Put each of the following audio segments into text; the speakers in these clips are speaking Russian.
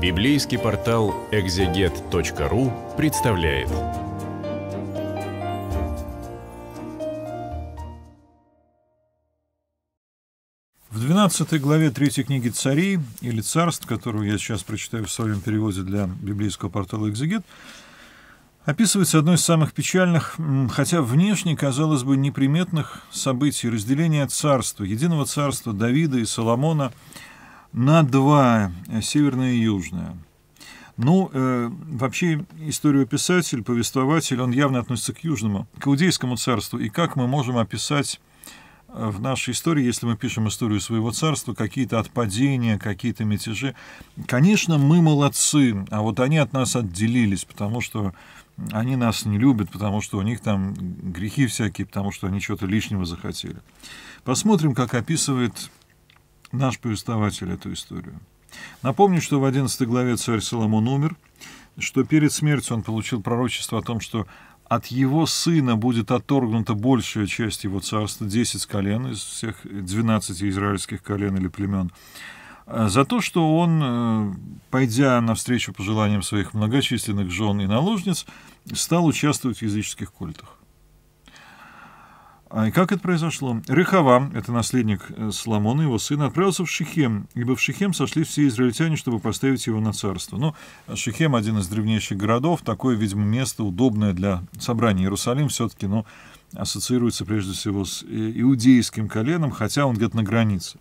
Библейский портал экзегет.ру представляет. В 12 главе третьей книги «Царей» или «Царств», которую я сейчас прочитаю в своем переводе для библейского портала «Экзегет», описывается одно из самых печальных, хотя внешне, казалось бы, неприметных событий разделения царства, единого царства Давида и Соломона – на два, э, северное и южное. Ну, э, вообще, историописатель, повествователь, он явно относится к южному, к иудейскому царству. И как мы можем описать э, в нашей истории, если мы пишем историю своего царства, какие-то отпадения, какие-то мятежи. Конечно, мы молодцы, а вот они от нас отделились, потому что они нас не любят, потому что у них там грехи всякие, потому что они чего-то лишнего захотели. Посмотрим, как описывает наш повествователь эту историю. Напомню, что в 11 главе царь Соломон умер, что перед смертью он получил пророчество о том, что от его сына будет отторгнута большая часть его царства, 10 колен из всех 12 израильских колен или племен, э, за то, что он, э, пойдя навстречу пожеланиям своих многочисленных жен и наложниц, стал участвовать в языческих культах. А как это произошло? Рехавам, это наследник э, Соломона, его сын, отправился в Шихем, ибо в Шихем сошли все израильтяне, чтобы поставить его на царство. Ну, Шихем — один из древнейших городов, такое, видимо, место удобное для собрания. Иерусалим все-таки, ну, ассоциируется прежде всего с э, иудейским коленом, хотя он где-то на границе.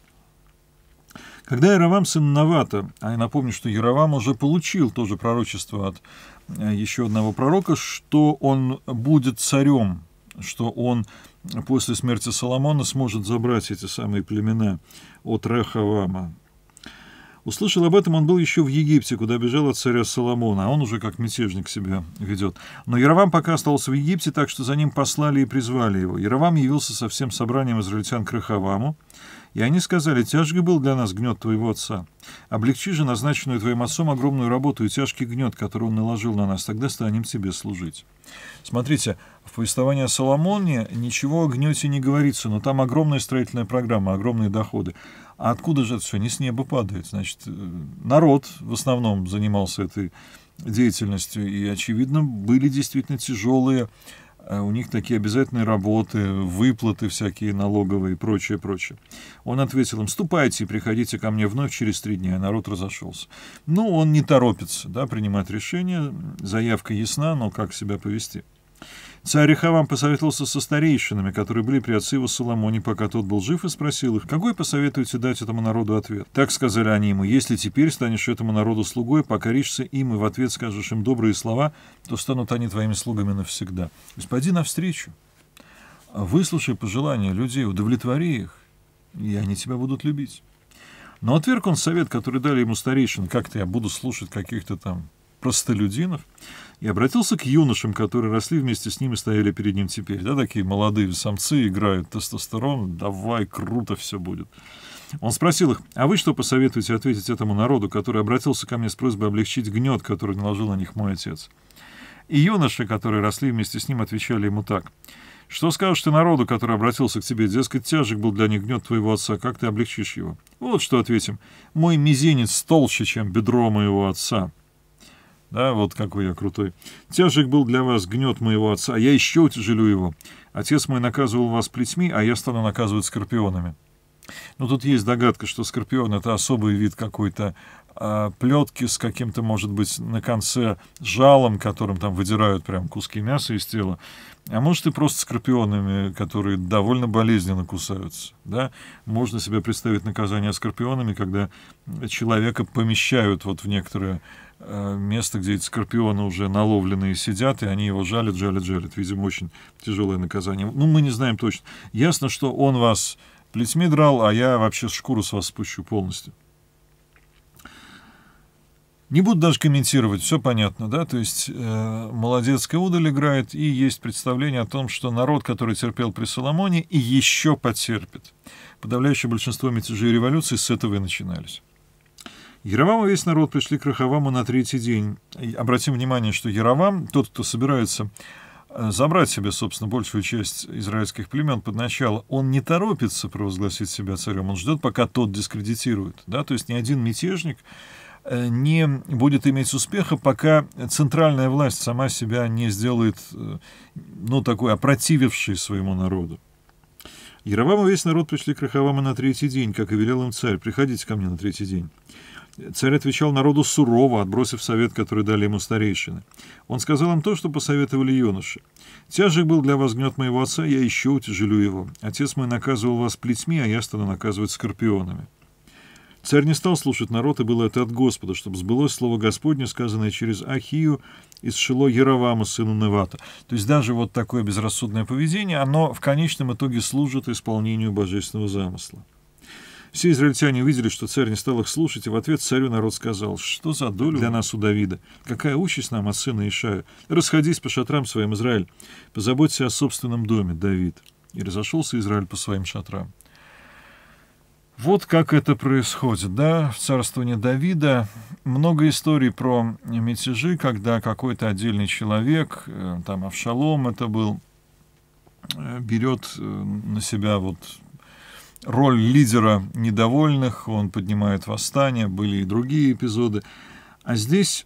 Когда Яровам сын Навата, а я напомню, что Яровам уже получил тоже пророчество от э, еще одного пророка, что он будет царем что он после смерти Соломона сможет забрать эти самые племена от Рехавама. Услышал об этом он был еще в Египте, куда бежал от царя Соломона, а он уже как мятежник себя ведет. Но Яровам пока остался в Египте, так что за ним послали и призвали его. Яровам явился со всем собранием израильтян к Рехаваму. И они сказали, тяжкий был для нас гнет твоего отца. Облегчи же назначенную твоим отцом огромную работу и тяжкий гнет, который он наложил на нас, тогда станем тебе служить. Смотрите, в повествовании о Соломоне ничего о гнете не говорится, но там огромная строительная программа, огромные доходы. А откуда же это все? Не с неба падает. Значит, э, народ в основном занимался этой деятельностью, и, очевидно, были действительно тяжелые а у них такие обязательные работы, выплаты всякие налоговые и прочее, прочее. Он ответил им, ступайте и приходите ко мне вновь через три дня. И народ разошелся. Ну, он не торопится да, принимать решение, заявка ясна, но как себя повести? Царь Рехавам посоветовался со старейшинами, которые были при отце его Соломоне, пока тот был жив, и спросил их, какой посоветуете дать этому народу ответ? Так сказали они ему, если теперь станешь этому народу слугой, покоришься им и в ответ скажешь им добрые слова, то станут они твоими слугами навсегда. То есть пойди навстречу, выслушай пожелания людей, удовлетвори их, и они тебя будут любить. Но отверг он совет, который дали ему старейшин, как-то я буду слушать каких-то там простолюдинов, и обратился к юношам, которые росли вместе с ним и стояли перед ним теперь. Да, такие молодые самцы играют тестостерон, давай, круто все будет. Он спросил их, а вы что посоветуете ответить этому народу, который обратился ко мне с просьбой облегчить гнет, который наложил на них мой отец? И юноши, которые росли вместе с ним, отвечали ему так. Что скажешь ты народу, который обратился к тебе? Дескать, тяжек был для них гнет твоего отца. Как ты облегчишь его? Вот что ответим. Мой мизинец толще, чем бедро моего отца. Да, вот какой я крутой. Тяжек был для вас гнет моего отца, а я еще утяжелю его. Отец мой наказывал вас плетьми, а я стану наказывать скорпионами. Но ну, тут есть догадка, что скорпион — это особый вид какой-то Э, плетки с каким-то, может быть, на конце жалом, которым там выдирают прям куски мяса из тела, а может и просто скорпионами, которые довольно болезненно кусаются. Да? Можно себе представить наказание скорпионами, когда человека помещают вот в некоторое э, место, где эти скорпионы уже наловленные сидят, и они его жалят, жалят, жалят. Видимо, очень тяжелое наказание. Ну, мы не знаем точно. Ясно, что он вас плетьми драл, а я вообще шкуру с вас спущу полностью. Не буду даже комментировать, все понятно, да, то есть э, молодецкая удаль играет, и есть представление о том, что народ, который терпел при Соломоне, и еще потерпит. Подавляющее большинство мятежей и революций с этого и начинались. Яровам и весь народ пришли к Рахаваму на третий день. И обратим внимание, что Яровам, тот, кто собирается э, забрать себе, собственно, большую часть израильских племен под начало, он не торопится провозгласить себя царем, он ждет, пока тот дискредитирует. Да? То есть ни один мятежник Э, не будет иметь успеха, пока центральная власть сама себя не сделает, э, ну, такой опротивившей своему народу. Яровам и весь народ пришли к Рахаваму на третий день, как и велел им царь, «Приходите ко мне на третий день». Царь отвечал народу сурово, отбросив совет, который дали ему старейшины. Он сказал им то, что посоветовали юноши. «Тяжек был для вас гнет моего отца, я еще утяжелю его. Отец мой наказывал вас плетьми, а я стану наказывать скорпионами». Царь не стал слушать народ, и было это от Господа, чтобы сбылось слово Господне, сказанное через Ахию из Шило Яровама, сына Невата. То есть даже вот такое безрассудное поведение, оно в конечном итоге служит исполнению божественного замысла. Все израильтяне увидели, что царь не стал их слушать, и в ответ царю народ сказал, что за долю для нас у Давида, какая участь нам от сына Ишая, расходись по шатрам своим, Израиль, позаботься о собственном доме, Давид. И разошелся Израиль по своим шатрам. Вот как это происходит, да, в царствовании Давида. Много историй про мятежи, когда какой-то отдельный человек, э, там Авшалом это был, э, берет э, на себя вот роль лидера недовольных, он поднимает восстание, были и другие эпизоды. А здесь,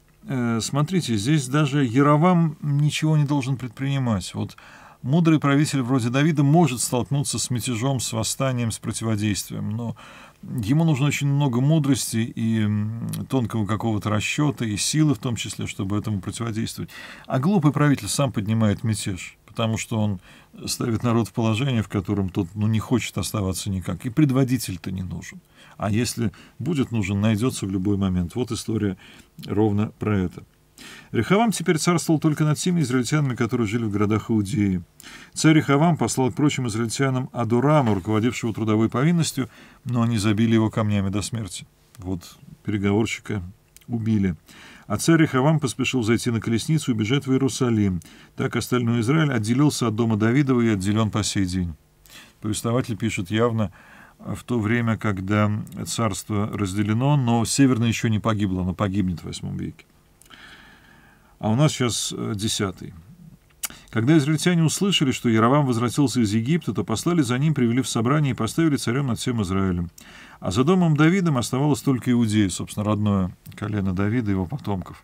смотрите, здесь даже Яровам ничего не должен предпринимать. Вот Мудрый правитель вроде Давида может столкнуться с мятежом, с восстанием, с противодействием, но ему нужно очень много мудрости и тонкого какого-то расчета, и силы в том числе, чтобы этому противодействовать. А глупый правитель сам поднимает мятеж, потому что он ставит народ в положение, в котором тот ну, не хочет оставаться никак, и предводитель-то не нужен. А если будет нужен, найдется в любой момент. Вот история ровно про это. Рехавам теперь царствовал только над теми израильтянами, которые жили в городах Иудеи. Царь Рехавам послал к прочим израильтянам Адурама, руководившего трудовой повинностью, но они забили его камнями до смерти. Вот переговорщика убили. А царь Рехавам поспешил зайти на колесницу и бежать в Иерусалим. Так остальной Израиль отделился от дома Давидова и отделен по сей день. Повествователь пишет явно в то время, когда царство разделено, но северное еще не погибло, оно погибнет в 8 веке а у нас сейчас э, десятый. Когда израильтяне услышали, что Яровам возвратился из Египта, то послали за ним, привели в собрание и поставили царем над всем Израилем. А за домом Давидом оставалось только иудеи, собственно, родное колено Давида и его потомков.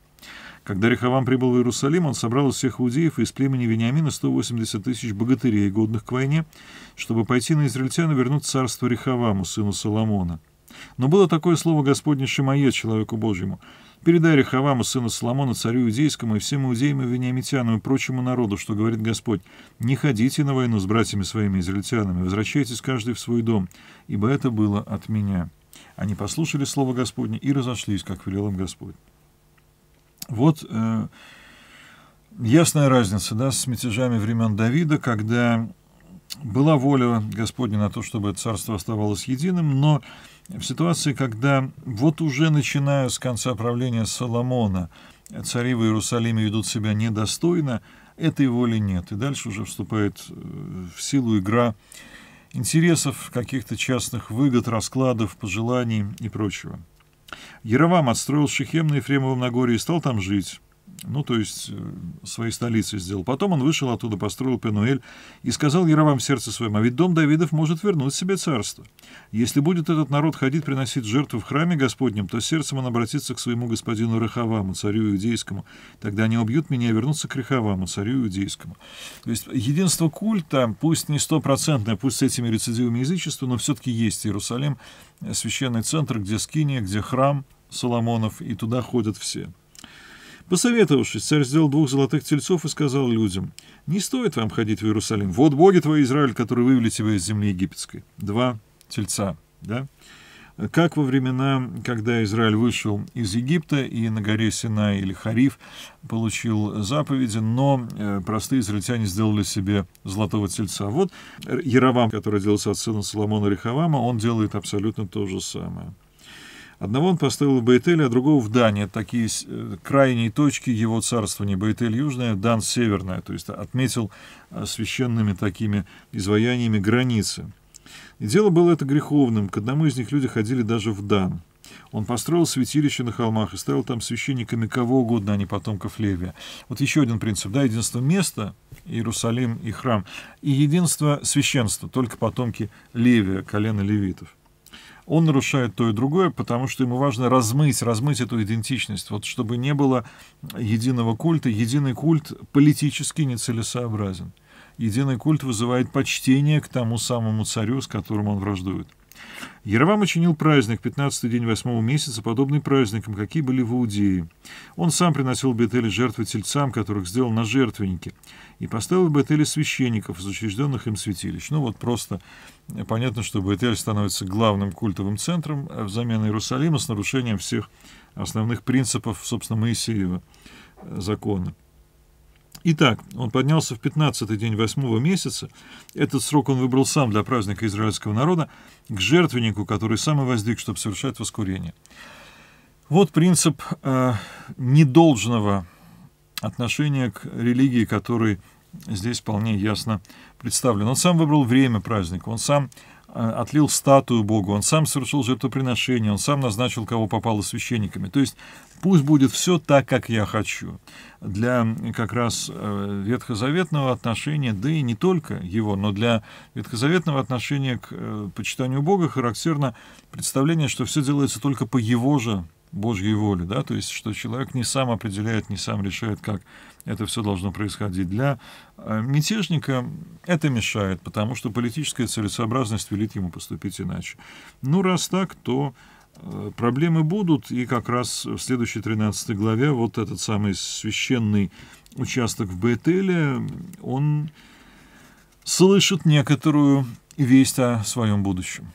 Когда Рехавам прибыл в Иерусалим, он собрал из всех иудеев и из племени Вениамина 180 тысяч богатырей, годных к войне, чтобы пойти на израильтян и вернуть царство Рехаваму, сыну Соломона – но было такое слово Господне Шимае, человеку Божьему. «Передай Рехаваму, сыну Соломона, царю Иудейскому и всем иудеям и вениамитянам и прочему народу, что говорит Господь, не ходите на войну с братьями своими израильтянами, возвращайтесь каждый в свой дом, ибо это было от меня». Они послушали слово Господне и разошлись, как велел им Господь. Вот э, ясная разница да, с мятежами времен Давида, когда была воля Господня на то, чтобы царство оставалось единым, но в ситуации, когда вот уже начиная с конца правления Соломона цари в Иерусалиме ведут себя недостойно, этой воли нет. И дальше уже вступает э, в силу игра интересов, каких-то частных выгод, раскладов, пожеланий и прочего. Яровам отстроил Шехем на Ефремовом Нагоре и стал там жить ну, то есть э, своей столицей сделал. Потом он вышел оттуда, построил Пенуэль и сказал Яровам сердце своем: а ведь дом Давидов может вернуть себе царство. Если будет этот народ ходить приносить жертву в храме Господнем, то сердцем он обратится к своему господину Рахаваму, царю иудейскому. Тогда они убьют меня и вернутся к Рахаваму, царю иудейскому. То есть единство культа, пусть не стопроцентное, пусть с этими рецидивами язычества, но все-таки есть Иерусалим, э, священный центр, где скиния, где храм Соломонов, и туда ходят все. Посоветовавшись, царь сделал двух золотых тельцов и сказал людям, «Не стоит вам ходить в Иерусалим. Вот боги твои, Израиль, которые вывели тебя из земли египетской». Два тельца, да? Как во времена, когда Израиль вышел из Египта и на горе Сина или Хариф получил заповеди, но э, простые израильтяне сделали себе золотого тельца. Вот Яровам, который делался от сына Соломона Рихавама, он делает абсолютно то же самое. Одного он построил в Баэтеле, а другого в Дании. Такие э, крайние точки его царствования. Баэтель южная, Дан северная. То есть отметил э, священными такими изваяниями границы. И дело было это греховным. К одному из них люди ходили даже в Дан. Он построил святилище на холмах и ставил там священниками кого угодно, а не потомков Левия. Вот еще один принцип, да, единство места, Иерусалим и храм, и единство священства, только потомки Левия, колена левитов он нарушает то и другое, потому что ему важно размыть, размыть эту идентичность, вот чтобы не было единого культа. Единый культ политически нецелесообразен. Единый культ вызывает почтение к тому самому царю, с которым он враждует. Яровам очинил праздник, 15-й день восьмого месяца, подобный праздникам, какие были в Иудее. Он сам приносил в жертвы тельцам, которых сделал на жертвеннике, и поставил в Бетеле священников из учрежденных им святилищ. Ну вот просто э, понятно, что Бетель становится главным культовым центром э, взамен Иерусалима с нарушением всех основных принципов, собственно, Моисеева э, закона. Итак, он поднялся в 15-й день восьмого месяца, этот срок он выбрал сам для праздника израильского народа, к жертвеннику, который сам и воздвиг, чтобы совершать воскурение. Вот принцип э, недолжного отношения к религии, который здесь вполне ясно представлен. Он сам выбрал время праздника, он сам Э, отлил статую Богу, он сам совершил жертвоприношение, он сам назначил, кого попало священниками. То есть пусть будет все так, как я хочу. Для как раз э, ветхозаветного отношения, да и не только его, но для ветхозаветного отношения к э, почитанию Бога характерно представление, что все делается только по его же Божьей воли, да, то есть, что человек не сам определяет, не сам решает, как это все должно происходить. Для э, мятежника это мешает, потому что политическая целесообразность велит ему поступить иначе. Ну, раз так, то э, проблемы будут, и как раз в следующей 13 главе вот этот самый священный участок в Бетеле, он слышит некоторую весть о своем будущем.